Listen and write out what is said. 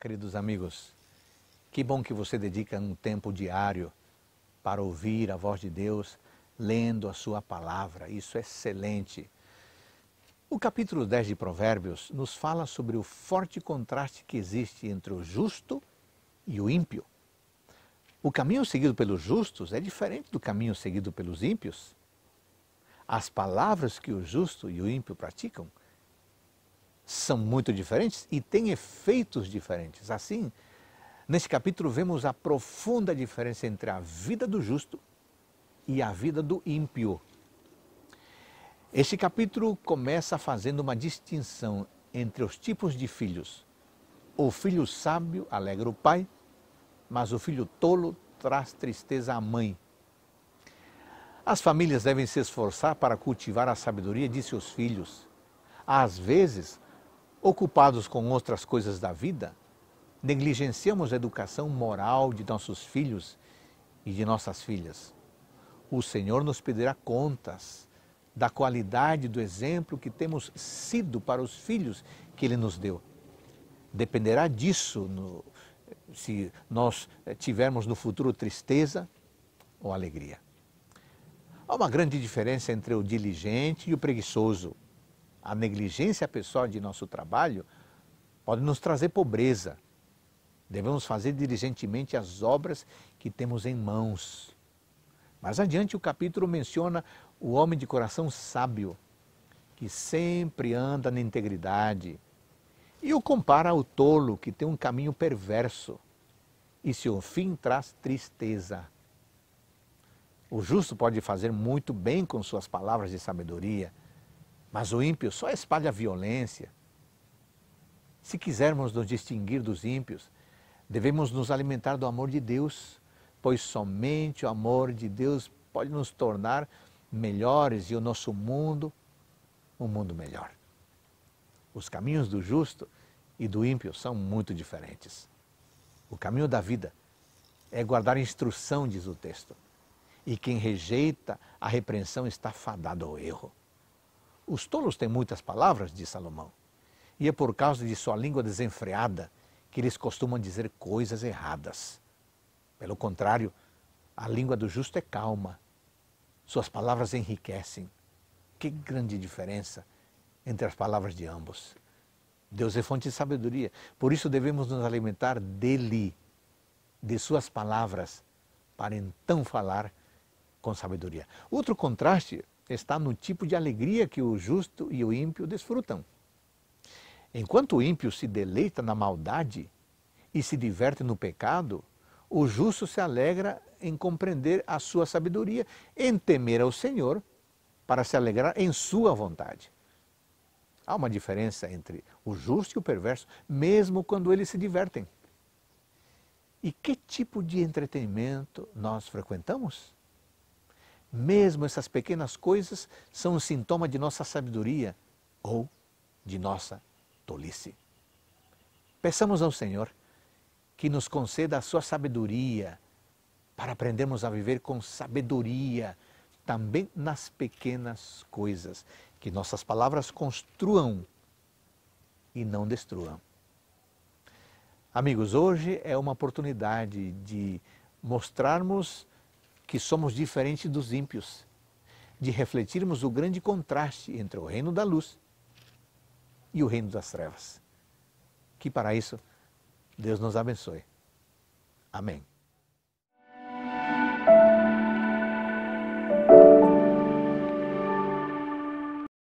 queridos amigos. Que bom que você dedica um tempo diário para ouvir a voz de Deus, lendo a sua palavra. Isso é excelente. O capítulo 10 de Provérbios nos fala sobre o forte contraste que existe entre o justo e o ímpio. O caminho seguido pelos justos é diferente do caminho seguido pelos ímpios. As palavras que o justo e o ímpio praticam são muito diferentes e têm efeitos diferentes. Assim, neste capítulo vemos a profunda diferença entre a vida do justo e a vida do ímpio. Este capítulo começa fazendo uma distinção entre os tipos de filhos. O filho sábio alegra o pai, mas o filho tolo traz tristeza à mãe. As famílias devem se esforçar para cultivar a sabedoria de seus filhos. Às vezes, Ocupados com outras coisas da vida, negligenciamos a educação moral de nossos filhos e de nossas filhas. O Senhor nos pedirá contas da qualidade do exemplo que temos sido para os filhos que Ele nos deu. Dependerá disso no, se nós eh, tivermos no futuro tristeza ou alegria. Há uma grande diferença entre o diligente e o preguiçoso a negligência pessoal de nosso trabalho pode nos trazer pobreza. Devemos fazer diligentemente as obras que temos em mãos. Mas adiante o capítulo menciona o homem de coração sábio, que sempre anda na integridade, e o compara ao tolo que tem um caminho perverso, e seu fim traz tristeza. O justo pode fazer muito bem com suas palavras de sabedoria, mas o ímpio só espalha violência. Se quisermos nos distinguir dos ímpios, devemos nos alimentar do amor de Deus, pois somente o amor de Deus pode nos tornar melhores e o nosso mundo um mundo melhor. Os caminhos do justo e do ímpio são muito diferentes. O caminho da vida é guardar instrução, diz o texto. E quem rejeita a repreensão está fadado ao erro. Os tolos têm muitas palavras, disse Salomão, e é por causa de sua língua desenfreada que eles costumam dizer coisas erradas. Pelo contrário, a língua do justo é calma, suas palavras enriquecem. Que grande diferença entre as palavras de ambos. Deus é fonte de sabedoria, por isso devemos nos alimentar dele, de suas palavras, para então falar com sabedoria. Outro contraste está no tipo de alegria que o justo e o ímpio desfrutam. Enquanto o ímpio se deleita na maldade e se diverte no pecado, o justo se alegra em compreender a sua sabedoria, em temer ao Senhor, para se alegrar em sua vontade. Há uma diferença entre o justo e o perverso, mesmo quando eles se divertem. E que tipo de entretenimento nós frequentamos? Mesmo essas pequenas coisas são um sintoma de nossa sabedoria ou de nossa tolice. Peçamos ao Senhor que nos conceda a sua sabedoria para aprendermos a viver com sabedoria também nas pequenas coisas, que nossas palavras construam e não destruam. Amigos, hoje é uma oportunidade de mostrarmos que somos diferentes dos ímpios, de refletirmos o grande contraste entre o reino da luz e o reino das trevas. Que para isso Deus nos abençoe. Amém.